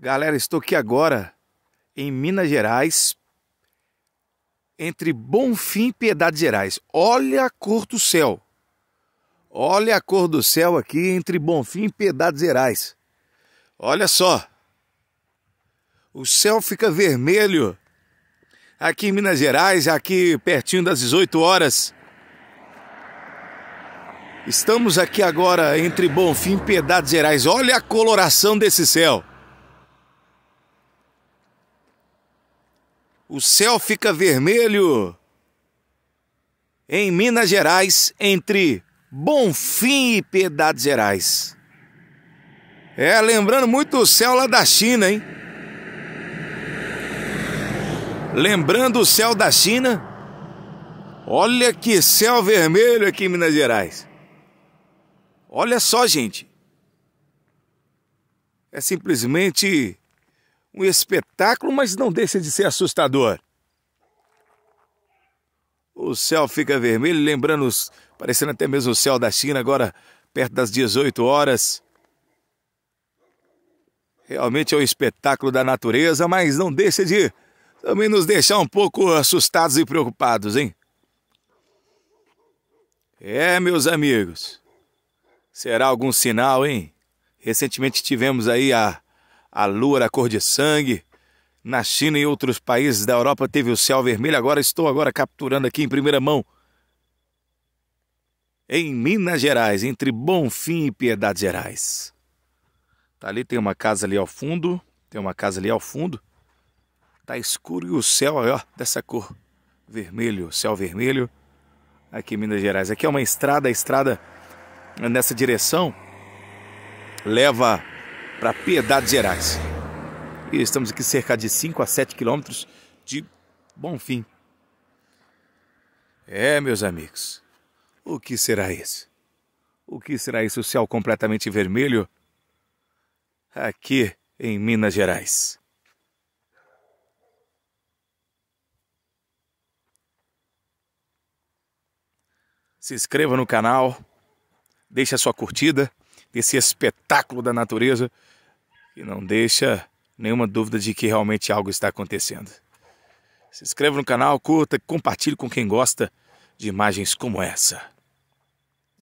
Galera, estou aqui agora em Minas Gerais, entre Bonfim e Piedade Gerais. Olha a cor do céu. Olha a cor do céu aqui entre Bonfim e Piedade Gerais. Olha só. O céu fica vermelho aqui em Minas Gerais, aqui pertinho das 18 horas. Estamos aqui agora entre Bonfim e Piedade Gerais. Olha a coloração desse céu. o céu fica vermelho em Minas Gerais, entre Bonfim e Piedade Gerais. É, lembrando muito o céu lá da China, hein? Lembrando o céu da China. Olha que céu vermelho aqui em Minas Gerais. Olha só, gente. É simplesmente um espetáculo, mas não deixa de ser assustador. O céu fica vermelho, lembrando, parecendo até mesmo o céu da China, agora perto das 18 horas. Realmente é um espetáculo da natureza, mas não deixa de também nos deixar um pouco assustados e preocupados, hein? É, meus amigos. Será algum sinal, hein? Recentemente tivemos aí a a lua era cor de sangue. Na China e outros países da Europa teve o céu vermelho. Agora estou agora capturando aqui em primeira mão. Em Minas Gerais, entre Bonfim e Piedade Gerais. Tá ali tem uma casa ali ao fundo, tem uma casa ali ao fundo. Tá escuro e o céu ó, dessa cor vermelho, céu vermelho. Aqui em Minas Gerais. Aqui é uma estrada, a estrada nessa direção leva para Piedade, Gerais. E estamos aqui cerca de 5 a 7 quilômetros de Bom Fim. É, meus amigos, o que será isso? O que será isso? O céu completamente vermelho? Aqui em Minas Gerais. Se inscreva no canal, deixe a sua curtida desse espetáculo da natureza que não deixa nenhuma dúvida de que realmente algo está acontecendo. Se inscreva no canal, curta, compartilhe com quem gosta de imagens como essa.